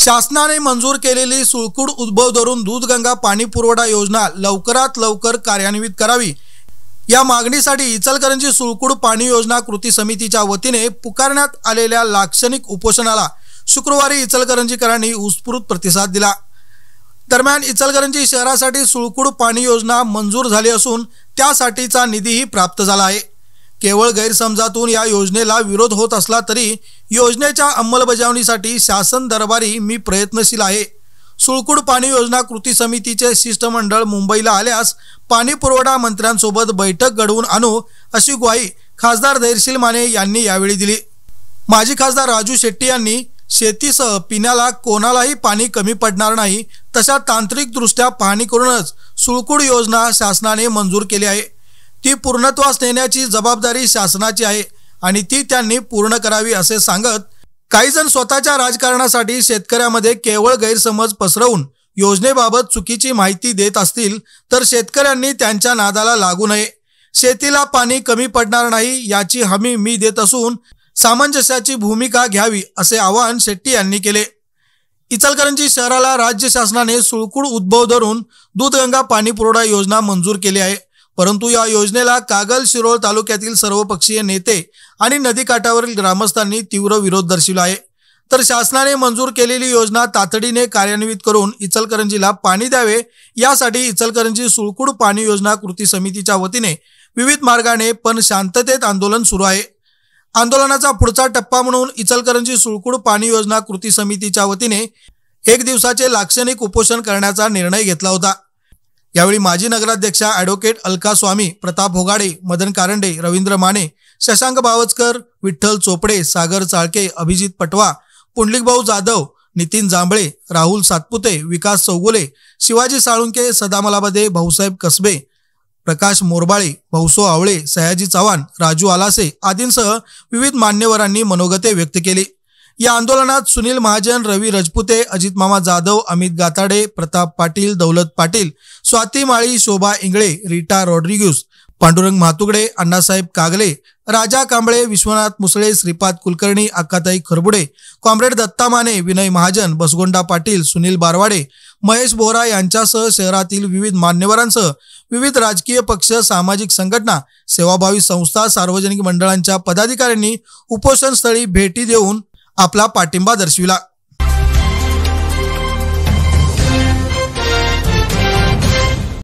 शासनाने मंजूर केलेली सुळकूड उद्भव धरून दूधगंगा पाणी पुरवठा योजना लवकरात लवकर कार्यान्वित करावी या मागणीसाठी इचलकरंजी सुळकूड पाणी योजना कृती समितीच्या वतीने पुकारण्यात आलेल्या लाक्षणिक उपोषणाला शुक्रवारी इचलकरंजीकरांनी उत्स्फूर्त प्रतिसाद दिला दरम्यान इचलकरंजी शहरासाठी सुळकूड पाणी योजना मंजूर झाली असून त्यासाठीचा निधीही प्राप्त झाला आहे केवळ गैरसमजातून या योजनेला विरोध होत असला तरी योजनेच्या अंमलबजावणीसाठी शासन दरबारी मी प्रयत्नशील आहे सुळकुड पाणी योजना कृती समितीचे शिष्टमंडळ मुंबईला आल्यास पाणी पुरवठा मंत्र्यांसोबत बैठक घडवून आणू अशी ग्वाही खासदार दैरशील माने यांनी यावेळी दिली माजी खासदार राजू शेट्टी यांनी शेतीसह पिण्याला कोणालाही पाणी कमी पडणार नाही तशा तांत्रिकदृष्ट्या पाहणी करूनच सुळकुड योजना शासनाने मंजूर केली आहे ती पूर्णत्वास नेण्याची जबाबदारी शासनाची आहे आणि ती त्यांनी पूर्ण करावी असे सांगत काही जण स्वतःच्या राजकारणासाठी शेतकऱ्यामध्ये केवळ गैरसमज पसरवून योजनेबाबत चुकीची माहिती देत असतील तर शेतकऱ्यांनी त्यांच्या नादाला लागू नये शेतीला पाणी कमी पडणार नाही याची हमी मी देत असून सामंजस्याची भूमिका घ्यावी असे आवाहन शेट्टी यांनी केले इचलकरंजी शहराला राज्य शासनाने सुळकूळ उद्भव धरून दूधगंगा पाणी पुरवठा योजना मंजूर केली आहे परंतु या योजनेला कागल शिरोळ तालुक्यातील सर्वपक्षीय नेते आणि नदीकाठावरील ग्रामस्थांनी तीव्र विरोध दर्शविला आहे तर शासनाने मंजूर केलेली योजना तातडीने कार्यान्वित करून इचलकरंजीला पाणी द्यावे यासाठी इचलकरंजी सुळकुड पाणी योजना कृती समितीच्या वतीने विविध मार्गाने पण शांततेत आंदोलन सुरू आहे आंदोलनाचा पुढचा टप्पा म्हणून इचलकरंजी सुळकुड पाणी योजना कृती समितीच्या वतीने एक दिवसाचे लाक्षणिक उपोषण करण्याचा निर्णय घेतला होता यावेळी माजी नगराध्यक्षा ऍडव्होकेट अलका स्वामी प्रताप भोगाडे मदन कारंडे रवींद्र माने शशांक बावचकर विठ्ठल चोपडे सागर चाळके अभिजित पटवा पुंडलिकभाऊ जाधव नितीन जांभळे राहुल सातपुते विकास चौगुले शिवाजी साळुंके सदामलामध्ये भाऊसाहेब कसबे प्रकाश मोरबाळे भाऊसो आवळे सयाजी चव्हाण राजू आलासे आदींसह विविध मान्यवरांनी मनोगते व्यक्त केली या आंदोलनात सुनील महाजन रवी रजपुते अजित मामा जाधव अमित गाताडे प्रताप पाटील दौलत पाटील स्वाती माळी शोभा इंगळे रीटा रॉड्रिग्यूस पांडुरंग मातुगडे अण्णासाहेब कागले राजा कांबळे विश्वनाथ मुसळे श्रीपाद कुलकर्णी अक्काताई खरबुडे कॉम्रेड दत्ता माने विनय महाजन बसगोंडा पाटील सुनील बारवाडे महेश बोहरा यांच्यासह शहरातील विविध मान्यवरांसह विविध राजकीय पक्ष सामाजिक संघटना सेवाभावी संस्था सार्वजनिक मंडळांच्या पदाधिकाऱ्यांनी उपोषणस्थळी भेटी देऊन आपला पाठिंबा दर्शविला